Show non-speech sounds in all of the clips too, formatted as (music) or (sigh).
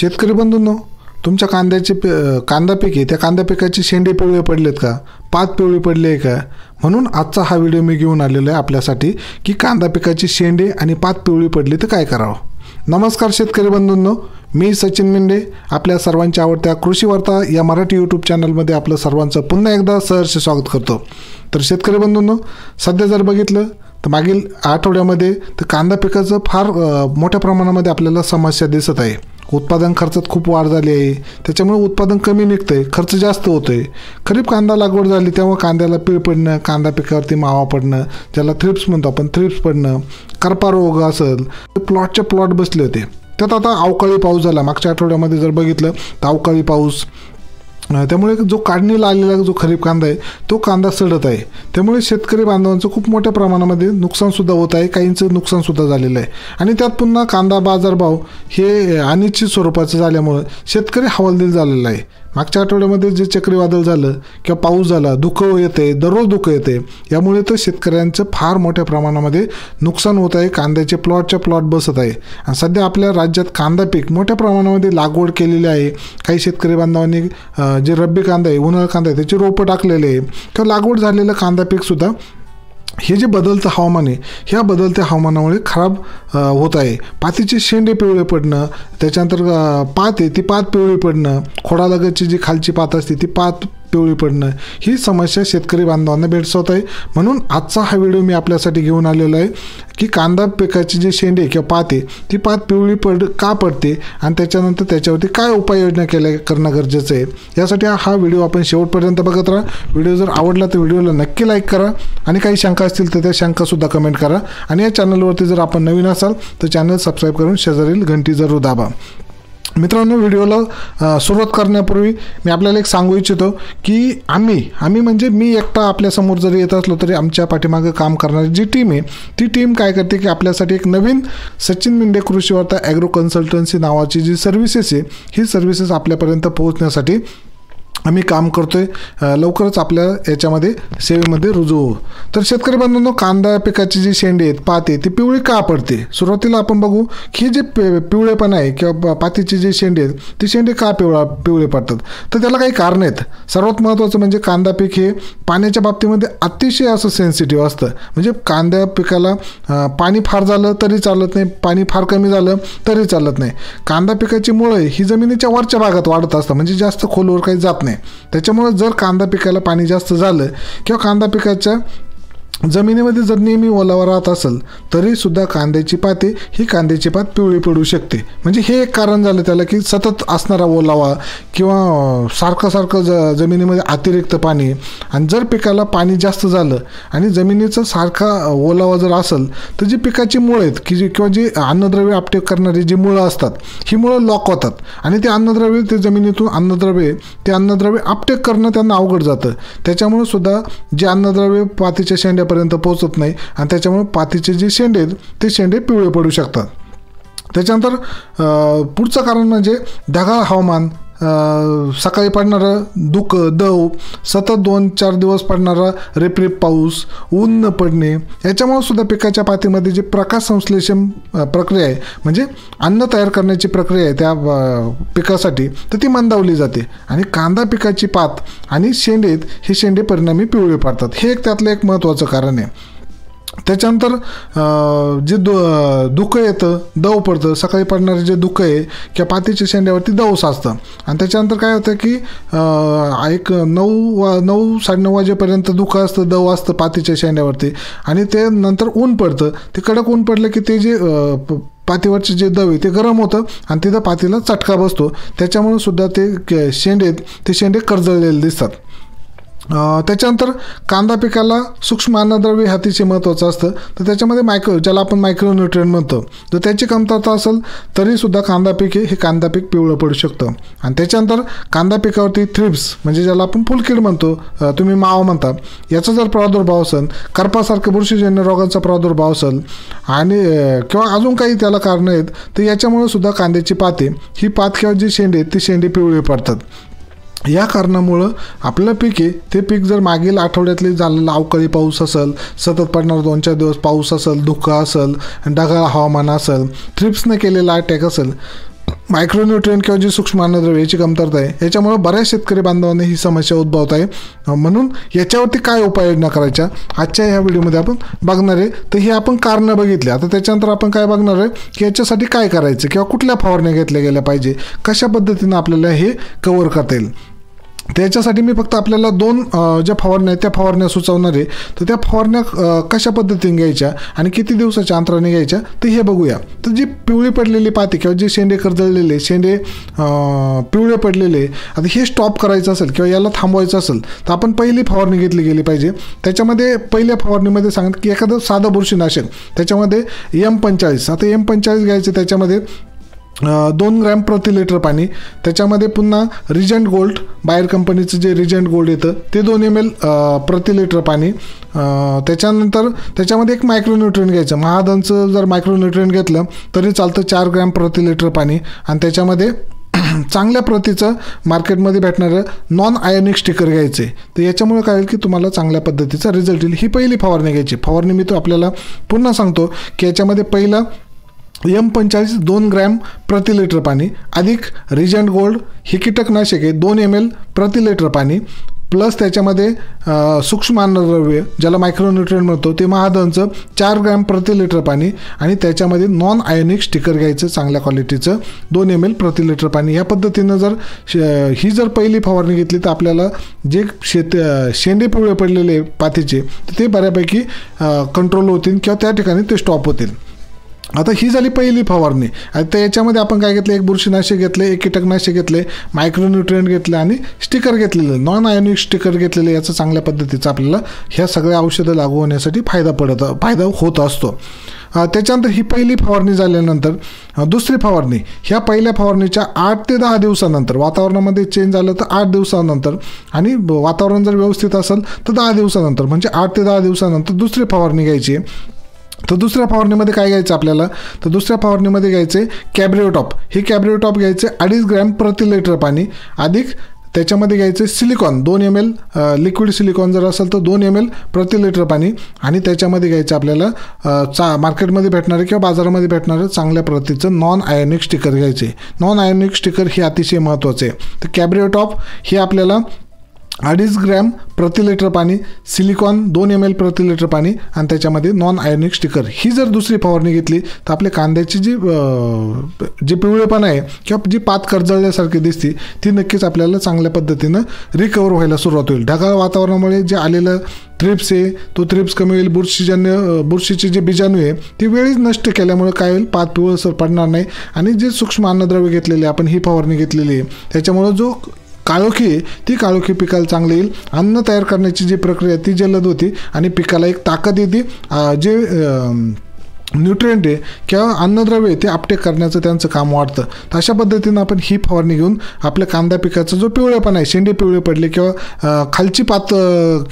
शेतकरी बंधूंनो तुमच्या कांद्याचे पे कांदा पीक आहे त्या कांदा पिकाचे शेंडे पिवळे पडलेत का पात पिवळी पडले आहे का म्हणून आजचा हा व्हिडिओ मी घेऊन आलेलो आहे आपल्यासाठी की कांदा पिकाची शेंडे आणि पात पिवळी पडली तर काय करावं नमस्कार शेतकरी बंधूंनो मी सचिन मेंढे आपल्या सर्वांच्या आवडत्या कृषी वार्ता या मराठी यूट्यूब चॅनलमध्ये आपलं सर्वांचं पुन्हा एकदा सहर्ष स्वागत करतो तर शेतकरी बंधूंनो सध्या जर बघितलं तर मागील आठवड्यामध्ये तर कांदा पिकाचं फार मोठ्या प्रमाणामध्ये आपल्याला समस्या दिसत आहे उत्पादन खर्चात खूप वाढ झाली आहे त्याच्यामुळे उत्पादन कमी निघतं आहे खर्च जास्त होतो आहे खरीप कांदा लागवड झाली तेव्हा कांद्याला पीळ पडणं कांदा पिकावरती मावा पडणं ज्याला थ्रिप्स म्हणतो आपण थ्रिप्स पडणं करपा रोग असेल प्लॉटचे प्लॉट बसले होते त्यात आता अवकाळी पाऊस झाला मागच्या आठवड्यामध्ये जर बघितलं तर अवकाळी पाऊस त्यामुळे जो काढणीला आलेला जो खरीप कांदा आहे तो कांदा सडत आहे त्यामुळे शेतकरी बांधवांचं खूप मोठ्या प्रमाणामध्ये नुकसानसुद्धा होत आहे काहींचं नुकसानसुद्धा झालेलं आहे आणि त्यात पुन्हा कांदा बाजारभाव हे अनिश्चित स्वरूपाचं झाल्यामुळं शेतकरी हवालदिल झालेला आहे मागच्या आठवड्यामध्ये जे चक्रीवादळ झालं किंवा पाऊस झाला दुःख येते दररोज दुःख येते यामुळे तर शेतकऱ्यांचं फार मोठ्या प्रमाणामध्ये नुकसान होत आहे कांद्याचे प्लॉटच्या प्लॉट बसत आहे आणि सध्या आपल्या राज्यात कांदा पीक मोठ्या प्रमाणामध्ये लागवड केलेली आहे काही शेतकरी बांधवांनी जे रब्बी कांदा आहे उन्हाळा कांदा आहे त्याची रोपं टाकलेले आहे किंवा लागवड झालेलं कांदा पीकसुद्धा हे जे बदलतं हवामान आहे ह्या बदलत्या हवामानामुळे खराब होत आहे पातीचे शेंडे पिवळे पडणं त्याच्यानंतर पात आहे ती पात पिवळी पडणं खोडालगतची जी खालची पात असते ती पात पिवळी पडणं ही समस्या शेतकरी बांधवांना भेटसवत आहे म्हणून आजचा हा व्हिडिओ मी आपल्यासाठी घेऊन आलेलो आहे की कांदा पिकाची जे शेंडे किंवा पाते ती पात पिवळी पड का पडते आणि त्याच्यानंतर त्याच्यावरती काय उपाययोजना केल्या करणं गरजेचं आहे यासाठी हा व्हिडिओ आपण शेवटपर्यंत बघत राहा व्हिडिओ जर आवडला तर व्हिडिओला नक्की लाईक करा आणि काही शंका असतील तर त्या शंकासुद्धा कमेंट करा आणि या चॅनलवरती जर आपण नवीन असाल तर चॅनल सबस्क्राईब करून शेजारील घंटी जरूर दाबा मित्रांनो व्हिडिओला सुरुवात करण्यापूर्वी मी आपल्याला एक सांगू इच्छितो की आम्ही आम्ही म्हणजे मी एकटा आपल्यासमोर जरी येत असलो तरी आमच्या पाठीमागं काम करणारी जी टीम आहे ती टीम काय करते की आपल्यासाठी एक नवीन सचिन मिंडे कृषी वार्ता ॲग्रो कन्सल्टन्सी नावाची जी सर्व्हिसेस आहे ही सर्व्हिसेस आपल्यापर्यंत पोहोचण्यासाठी आम्ही काम करतो आहे लवकरच आपल्या याच्यामध्ये सेवेमध्ये रुजू तर शेतकरी बांधवांनो कांदा पिकाची जी शेंडी आहेत पाते ती पिवळी का पडते सुरुवातीला आपण बघू की जे पिवळेपण आहे किंवा पातीची जी शेंडे आहेत ती शेंडी का पिवळा पिवळे पडतात तर त्याला काही कारण आहेत सर्वात महत्त्वाचं म्हणजे कांदा पीक हे पाण्याच्या बाबतीमध्ये अतिशय असं सेन्सिटिव्ह असतं म्हणजे कांदा पिकाला पाणी फार झालं तरी चालत नाही पाणी फार कमी झालं तरी चालत नाही कांदा पिकाची मुळं ही जमिनीच्या वरच्या भागात वाढत असतं म्हणजे जास्त खोलवर काही जात नाही नाही त्याच्यामुळं जर कांदा पिकाला पाणी जास्त झालं किंवा कांदा पिकाच्या जमिनीमध्ये जर नेहमी ओलावा राहत असेल तरीसुद्धा कांद्याची पाते ही कांद्याची पात पिवळी पडू शकते म्हणजे हे एक कारण झालं त्याला की सतत असणारा ओलावा किंवा सारखं सारखं ज जमिनीमध्ये अतिरिक्त पाणी आणि जर पिकाला पाणी जास्त झालं आणि जमिनीचा सारखा ओलावा जर असेल तर जी पिकाची मुळं आहेत की जी किंवा जी अन्नद्रव्य आपटेक करणारी जी मुळं असतात ही मुळं लॉक होतात आणि ते अन्नद्रव्य ते जमिनीतून अन्नद्रव्य ते अन्नद्रव्य आपटेक करणं त्यांना अवघड जातं त्याच्यामुळे सुद्धा जे अन्नद्रव्य पातीच्या शेंड्या शेंड्यापर्यंत पोहोचत नाही आणि त्याच्यामुळे पातीचे जे शेंडे आहेत ते शेंडे पिवळे पडू शकतात त्याच्यानंतर पुढचं कारण म्हणजे ढगाळ हवामान सकाळी पडणारं दुख दव सतत दोन चार दिवस पडणारा रेपरेप पाऊस ऊन न पडणे याच्यामुळे सुद्धा पिकाच्या पातीमध्ये जे प्रकाश संश्लेषण प्रक्रिया आहे म्हणजे अन्न तयार करण्याची प्रक्रिया आहे त्या पिकासाठी तर ती मंदावली जाते आणि कांदा पिकाची पात आणि शेंडेत हे शेंडे परिणामी पिवळे पाडतात हे एक त्यातलं एक महत्त्वाचं कारण आहे त्याच्यानंतर जे दु दुःख येतं दव पडतं सकाळी पडणारे जे दुःख आहे किंवा पातीच्या शेंड्यावरती दव साचतं आणि त्याच्यानंतर काय होतं की एक नऊ वा नऊ साडेनऊ वाजेपर्यंत दुःख असतं दव असतं पातीच्या शेंड्यावरती आणि ते नंतर ऊन पडतं ते कडक ऊन पडलं की ते जे पातीवरचे जे दव आहे ते गरम होतं आणि तिथं पातीला चटका बसतो त्याच्यामुळे सुद्धा ते शेंडे ते शेंडे कर्जळलेले दिसतात त्याच्यानंतर कांदा पिकाला सूक्ष्म अन्नद्रव्य हातीचे महत्त्वाचं असतं तर त्याच्यामध्ये मायक्रो ज्याला आपण मायक्रोन्युट्रियन म्हणतो तर त्याची कमतरता असेल तरीसुद्धा कांदा पीक हे कांदा पीक पिवळं पडू शकतं आणि त्याच्यानंतर कांदा पिकावरती थ्रिप्स म्हणजे ज्याला आपण फुलकीड म्हणतो तुम्ही मावा म्हणता याचा जर प्रादुर्भाव असेल कर्पासारखं बुरशीजन्य रोगांचा प्रादुर्भाव असेल आणि किंवा अजून काही त्याला कारणं आहेत तर याच्यामुळे सुद्धा कांद्याची पाते ही पात किंवा जी शेंडी आहेत ती शेंडी पिवळी पडतात या कारणामुळं आपलं पीक आहे ते पीक जर मागील आठवड्यातले झालेलं अवकाळी पाऊस असेल सतत पडणारा दोन चार दिवस पाऊस असेल धुका असेल ढगाळ हवामान असेल थ्रिप्सनं केलेला अटॅक असेल मायक्रोन्यूट्रियन किंवा जी सूक्ष्म अन्नद्रव्य याची कमतरता आहे याच्यामुळं बऱ्याच शेतकरी बांधवांना ही समस्या उद्भवत आहे म्हणून याच्यावरती काय उपाययोजना करायच्या आजच्या ह्या व्हिडिओमध्ये आपण बघणार आहे तर ही आपण कारणं बघितली आता त्याच्यानंतर आपण काय बघणार आहे की याच्यासाठी काय करायचं किंवा कुठल्या फवारण्या घेतल्या गेल्या पाहिजे कशा पद्धतीनं आपल्याला हे कवर करता येईल त्याच्यासाठी मी फक्त आपल्याला दोन ज्या फवारण्या त्या फवारण्या सुचवणार आहे तर त्या फवारण्या कशा पद्धतीने घ्यायच्या आणि किती दिवसाच्या अंतराने घ्यायच्या तर हे बघूया तर जी पिवळी पडलेली पाती किंवा जे शेंडे करदळलेले शेंडे पिवळे पडलेले आता हे स्टॉप करायचं असेल किंवा याला थांबवायचं असेल तर आपण पहिली फवारणी घेतली गेली पाहिजे त्याच्यामध्ये पहिल्या फवारणीमध्ये सांगत की एखादं साधं बुरशीनाशक त्याच्यामध्ये एम पंचाळीस आता एम पंचाळीस घ्यायचं त्याच्यामध्ये दोन ग्रॅम प्रति लिटर पाणी त्याच्यामध्ये पुन्हा रिजंट गोल्ड बाहेर कंपनीचं जे रिजंट गोल्ड येतं ते दोन एम एल प्रति लिटर पाणी त्याच्यानंतर त्याच्यामध्ये एक मायक्रोन्यूट्रियन घ्यायचं महादनचं जर मायक्रोन्यूट्रियन घेतलं तरी चालतं चार ग्रॅम प्रति लिटर पाणी आणि त्याच्यामध्ये (clears throat) चांगल्या प्रतीचं मार्केटमध्ये भेटणारं नॉन आयोनिक स्टिकर घ्यायचे तर याच्यामुळे काय होईल की तुम्हाला चांगल्या पद्धतीचा रिझल्ट येईल ही पहिली फवारणी घ्यायची फवारणी मी तो आपल्याला पुन्हा सांगतो की याच्यामध्ये पहिलं एम पंचेचाळीस दोन ग्रॅम प्रति लिटर पाणी अधिक रिजंट गोल्ड हे कीटकनाशके दोन एम एल प्रति लिटर पाणी प्लस त्याच्यामध्ये सूक्ष्म अन्नद्रव्य ज्याला मायक्रोन्युट्रिएंट म्हणतो ते महादनचं चार ग्रॅम प्रति लिटर पाणी आणि त्याच्यामध्ये नॉन आयोनिक स्टिकर घ्यायचं चांगल्या क्वालिटीचं दोन एम एल प्रति लिटर पाणी या पद्धतीनं जर ही जर पहिली फवारणी घेतली तर आपल्याला जे शेत शेंडे पिवळे पडलेले पातीचे ते बऱ्यापैकी कंट्रोल होतील किंवा त्या ठिकाणी ते स्टॉप होतील आता ही झाली पहिली फवारणी आता याच्यामध्ये आपण काय घेतलं एक बुरशीनाशक घेतले एक कीटकनाशक घेतले मायक्रोन्युट्रियंट घेतले आणि स्टिकर घेतलेले नॉन आयोनिक स्टिकर घेतलेले याचा चांगल्या पद्धतीचा आपल्याला ह्या सगळ्या औषधं लागू होण्यासाठी फायदा पडत फायदा होत असतो त्याच्यानंतर ही पहिली फवारणी झाल्यानंतर दुसरी फवारणी ह्या पहिल्या फवारणीच्या आठ ते दहा दिवसानंतर वातावरणामध्ये चेंज झालं तर आठ दिवसानंतर आणि वातावरण जर व्यवस्थित असेल तर दहा दिवसानंतर म्हणजे आठ ते दहा दिवसानंतर दुसरी फवारणी घ्यायची आहे तर दुसऱ्या फवारणीमध्ये काय घ्यायचं आपल्याला तर दुसऱ्या फवारणीमध्ये घ्यायचे कॅब्रिओटॉप हे कॅब्रिओटॉप घ्यायचे अडीच ग्रॅम प्रति लिटर पाणी अधिक त्याच्यामध्ये घ्यायचं सिलिकॉन दोन एम एल लिक्विड सिलिकॉन जर असेल तर दोन एम एल प्रति लिटर पाणी आणि त्याच्यामध्ये घ्यायचं आपल्याला चा मार्केटमध्ये भेटणारे किंवा बाजारामध्ये भेटणारं चांगल्या प्रतीचं नॉन आयोनिक स्टिकर घ्यायचे नॉन आयोनिक स्टिकर हे अतिशय महत्त्वाचे आहे तर कॅब्रिओटॉप हे आपल्याला अडीच ग्रॅम प्रति लिटर पाणी सिलिकॉन दोन एम एल प्रति लिटर पाणी आणि त्याच्यामध्ये नॉन आयोनिक स्टिकर ही जर दुसरी फवारणी घेतली तर आपले कांद्याची जी जे पिवळेपण आहे किंवा जी पात कर्जळल्यासारखी दिसते ती नक्कीच आपल्याला चांगल्या पद्धतीनं रिकवर व्हायला सुरुवात होईल ढगाळ वातावरणामुळे जे आलेलं थ्रिप्स आहे तो थ्रिप्स कमी होईल बुरशीजन्य बुरशीचे जे बीजाणू आहे ते वेळीच नष्ट केल्यामुळे काय होईल पात पिवळसर पडणार नाही आणि जे सूक्ष्म अन्नद्रव्य घेतलेले आपण ही फवारणी घेतलेली आहे त्याच्यामुळे जो काळोखी आहे ती काळोखी पिकाला चांगली येईल अन्न तयार करण्याची जी प्रक्रिया ती जलद होती आणि पिकाला एक ताकद येते जे न्यूट्रिएंट आहे किंवा अन्नद्रव्य आहे ते अपटेक करण्याचं त्यांचं काम वाढतं तर अशा पद्धतीनं आपण ही फवारणी घेऊन आपल्या कांदा पिकाचं जो पिवळेपण आहे शेंडे पिवळे पडले किंवा खालची पात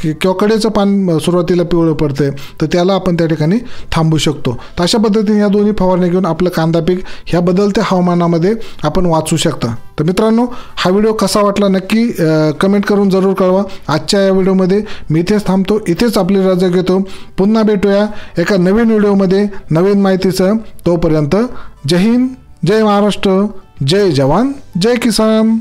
किंवा कडेचं पान सुरुवातीला पिवळं पडतं तर त्याला आपण त्या ठिकाणी थांबू शकतो तर अशा पद्धतीने या दोन्ही फवारणी घेऊन आपलं कांदा पीक ह्या बदलत्या हवामानामध्ये आपण वाचू शकता तर मित्रांनो हा व्हिडिओ कसा वाटला नक्की कमेंट करून जरूर कळवा आजच्या या व्हिडिओमध्ये मी इथेच थांबतो इथेच आपली रजा घेतो पुन्हा भेटूया एका नवीन व्हिडिओमध्ये नवीन माहितीचं तोपर्यंत जय हिंद जय महाराष्ट्र जय जवान जय किसान